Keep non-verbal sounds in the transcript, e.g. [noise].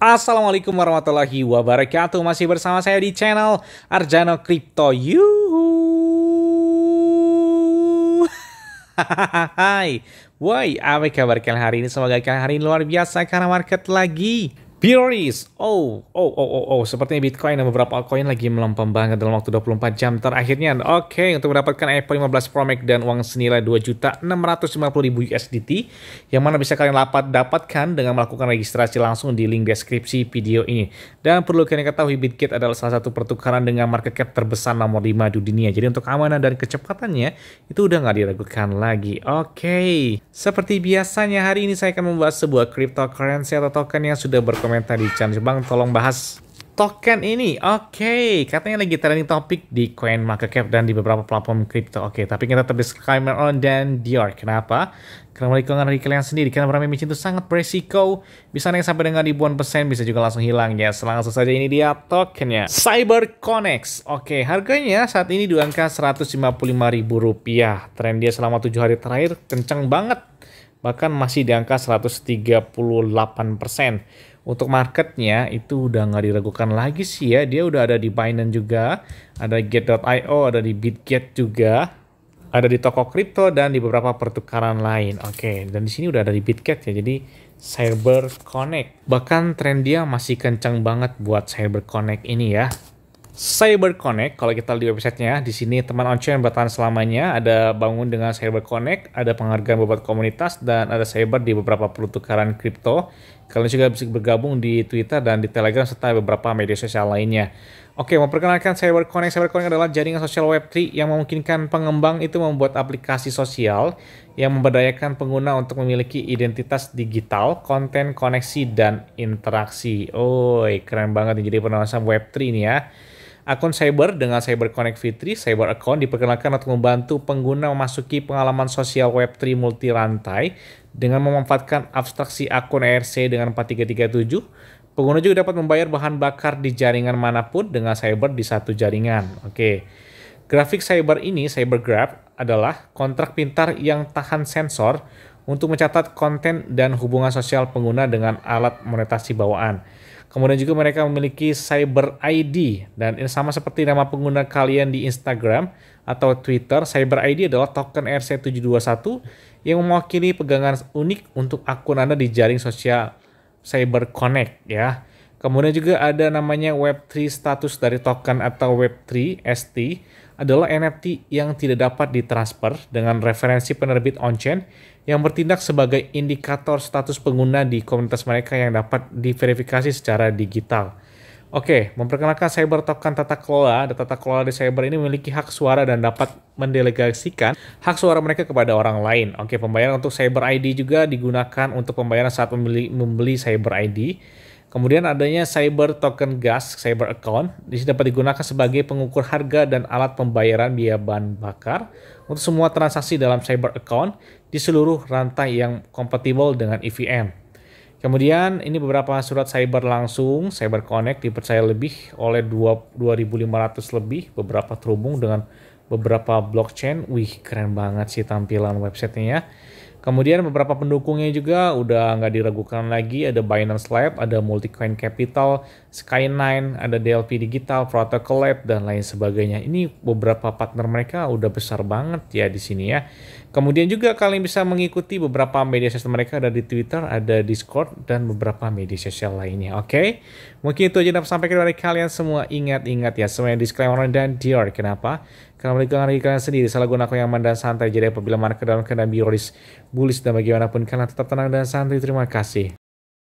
Assalamualaikum warahmatullahi wabarakatuh Masih bersama saya di channel Arjano Crypto You. [laughs] Hai Woi, apa kabar kalian hari ini? Semoga kalian hari ini luar biasa karena market lagi Pioris, Oh, oh, oh, oh, oh. Sepertinya Bitcoin dan beberapa altcoin lagi melempem banget dalam waktu 24 jam terakhirnya. Oke, okay, untuk mendapatkan Apple 15 Pro Max dan uang senilai 2.650.000 USDT, yang mana bisa kalian dapat dapatkan dengan melakukan registrasi langsung di link deskripsi video ini. Dan perlu kalian ketahui, BitGet adalah salah satu pertukaran dengan market cap terbesar nomor 5 di dunia. Jadi untuk keamanan dan kecepatannya, itu udah nggak diragukan lagi. Oke, okay. seperti biasanya hari ini saya akan membahas sebuah cryptocurrency atau token yang sudah berkomunikasi komentar di channel Bang tolong bahas token ini. Oke, okay. katanya lagi trending topik di Coin Market Cap dan di beberapa platform kripto. Oke, okay. tapi kita tetap disclaimer on dan Dior. Kenapa? Karena lingkungan dari kalian sendiri, karena bermain itu sangat beresiko. Bisa naik sampai dengan ribuan persen, bisa juga langsung hilang ya. Langsung saja ini dia tokennya. CyberConnex. Oke, okay. harganya saat ini di angka rp rupiah. Tren dia selama tujuh hari terakhir kencang banget. Bahkan masih di angka 138 persen untuk marketnya itu udah nggak diragukan lagi sih ya. Dia udah ada di Binance juga, ada get.io, ada di Bitget juga, ada di toko kripto dan di beberapa pertukaran lain. Oke, okay. dan di sini udah ada di Bitget ya. Jadi Cyber Connect. Bahkan tren dia masih kencang banget buat Cyber Connect ini ya. Cyber Connect, kalau kita lihat websitenya, di sini teman on-chain bertahan selamanya, ada bangun dengan Cyber Connect, ada penghargaan beberapa komunitas, dan ada cyber di beberapa pertukaran kripto. Kalian juga bisa bergabung di Twitter dan di Telegram serta beberapa media sosial lainnya. Oke, memperkenalkan CyberConnect. CyberConnect adalah jaringan sosial Web3 yang memungkinkan pengembang itu membuat aplikasi sosial yang memberdayakan pengguna untuk memiliki identitas digital, konten, koneksi, dan interaksi. Oi, keren banget nih jadi penerasan Web3 ini ya. Akun Cyber dengan Cyber Connect Fitri, Cyber Account diperkenalkan untuk membantu pengguna memasuki pengalaman sosial Web3 multi rantai dengan memanfaatkan abstraksi akun ERC dengan 4337. Pengguna juga dapat membayar bahan bakar di jaringan manapun dengan Cyber di satu jaringan. Oke. Grafik cyber ini, CyberGraph, adalah kontrak pintar yang tahan sensor untuk mencatat konten dan hubungan sosial pengguna dengan alat monetasi bawaan. Kemudian juga mereka memiliki Cyber ID dan ini sama seperti nama pengguna kalian di Instagram atau Twitter, Cyber ID adalah token ERC721 yang mewakili pegangan unik untuk akun Anda di jaring sosial Cyber Connect ya. Kemudian juga ada namanya Web3 status dari token atau Web3 ST adalah NFT yang tidak dapat ditransfer dengan referensi penerbit on-chain yang bertindak sebagai indikator status pengguna di komunitas mereka yang dapat diverifikasi secara digital. Oke, memperkenalkan cyber token tata kelola. Dan tata kelola di cyber ini memiliki hak suara dan dapat mendelegasikan hak suara mereka kepada orang lain. Oke, pembayaran untuk cyber ID juga digunakan untuk pembayaran saat membeli, membeli cyber ID. Kemudian adanya cyber token gas, cyber account, di sini dapat digunakan sebagai pengukur harga dan alat pembayaran biaya bahan bakar untuk semua transaksi dalam cyber account di seluruh rantai yang kompatibel dengan EVM. Kemudian ini beberapa surat cyber langsung, cyber connect dipercaya lebih oleh 2.500 lebih, beberapa terhubung dengan beberapa blockchain. Wih, keren banget sih tampilan websitenya Kemudian beberapa pendukungnya juga udah nggak diragukan lagi, ada Binance Lab, ada Multicoin Capital, Sky9, ada DLP Digital, Protocol Lab, dan lain sebagainya. Ini beberapa partner mereka udah besar banget ya di sini ya. Kemudian juga kalian bisa mengikuti beberapa media sosial mereka, ada di Twitter, ada Discord, dan beberapa media sosial lainnya, oke? Okay? Mungkin itu aja yang sampaikan dari kalian semua. Ingat-ingat ya, semuanya disclaimer dan Dior, Kenapa? Karena mereka kalian sendiri salah gunakan yang aman dan santai. Jadi apabila ke dalam keadaan bioris bulis dan bagaimanapun kalian tetap tenang dan santai. Terima kasih.